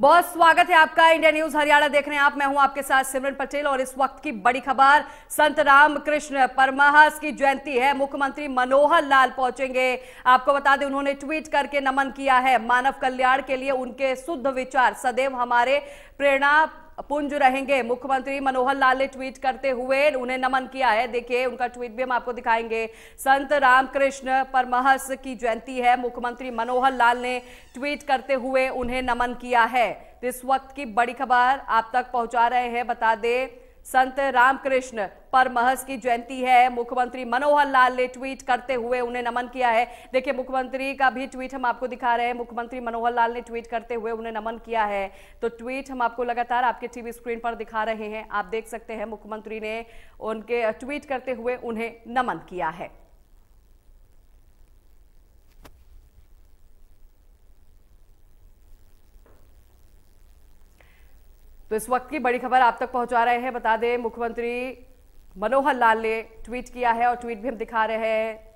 बहुत स्वागत है आपका इंडिया न्यूज हरियाणा देख रहे हैं आप मैं हूं आपके साथ सिमरन पटेल और इस वक्त की बड़ी खबर संत राम कृष्ण परमहंस की जयंती है मुख्यमंत्री मनोहर लाल पहुंचेंगे आपको बता दें उन्होंने ट्वीट करके नमन किया है मानव कल्याण के लिए उनके शुद्ध विचार सदैव हमारे प्रेरणा पुंज रहेंगे मुख्यमंत्री मनोहर लाल ने ट्वीट करते हुए उन्हें नमन किया है देखिए उनका ट्वीट भी हम आपको दिखाएंगे संत रामकृष्ण परमहस की जयंती है मुख्यमंत्री मनोहर लाल ने ट्वीट करते हुए उन्हें नमन किया है इस वक्त की बड़ी खबर आप तक पहुंचा रहे हैं बता दें संत रामकृष्ण परमहस की जयंती है मुख्यमंत्री मनोहर लाल ने ट्वीट करते हुए उन्हें नमन किया है देखिए मुख्यमंत्री का भी ट्वीट हम आपको दिखा रहे हैं मुख्यमंत्री मनोहर लाल ने ट्वीट करते हुए उन्हें नमन किया है तो ट्वीट हम आपको लगातार आपके टीवी स्क्रीन पर दिखा रहे हैं आप देख सकते हैं मुख्यमंत्री ने उनके ट्वीट करते हुए उन्हें नमन किया है तो इस वक्त की बड़ी खबर आप तक पहुंचा रहे हैं बता दें मुख्यमंत्री मनोहर लाल ने ट्वीट किया है और ट्वीट भी हम दिखा रहे हैं